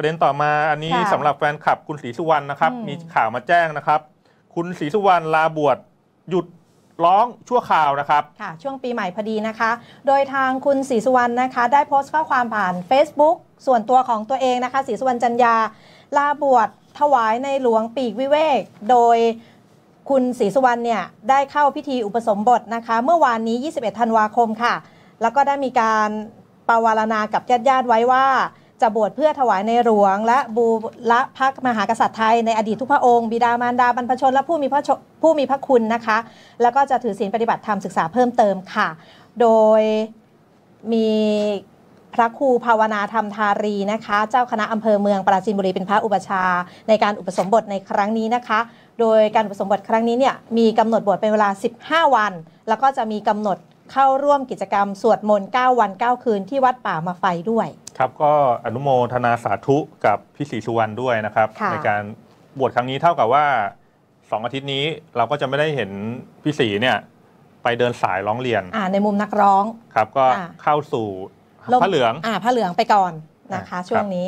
ประเด็นต่อมาอันนี้สำหรับแฟนคลับคุณศรีสุวรรณนะครับมีข่าวมาแจ้งนะครับ คุณศรีสุวรรณลาบวชหยุดร้องชั่วข่าวนะครับค่ะช่วงปีใหม่พอดีนะคะ โดยทางคุณศรีสุวรรณนะคะ ได้โพสต์ข้อความผ่าน Facebook ส่วนตัวของตัวเองนะคะศรีสุวรรณจันยาลาบวชถวายในหลวงปีกวิเวก โดยคุณศรีสุวรรณเนี่ยได้เข้าพิธีอุปสมบทนะคะ เมื่อวานนี้ 21 ธันวาคมค่ะ แล้วก็ได้มีการปรวารณากับญาติญาติไว้ว่าจะบวชเพื่อถวายในหลวง และบูรพักมหากษัตริย์ไทยในอดีตทุกพระองค์ บิดามารดาบรรพชนและผู้มีพระผู้มีพระคุณนะคะ แล้วก็จะถือศีลปฏิบัติธรรมศึกษาเพิ่มเติมค่ะ โดยมีพระครูภาวนาธรรมทารีนะคะ เจ้าคณะอำเภอเมือง ปราจีนบุรีเป็นพระอุปชา ในการอุปสมบทในครั้งนี้นะคะ โดยการอุปสมบทครั้งนี้เนี่ยมีกำหนดบวชเป็นเวลา 15 วัน แล้วก็จะมีกำหนดเข้าร่วมกิจกรรมสวดมนต์9วัน9คืน ที่วัดป่ามาไฟด้วยครับก็อนุโมทนาสาธุกับพี่ศรีสุวรรณด้วยนะครับ ในการบวชครั้งนี้เท่ากับว่าสองอาทิตย์นี้เราก็จะไม่ได้เห็นพี่ศรีเนี่ยไปเดินสายร้องเรียนในมุมนักร้องครับ ก็เข้าสู่ผ้าเหลืองอ่าผ้าเหลืองไปก่อนนะคะช่วงนี้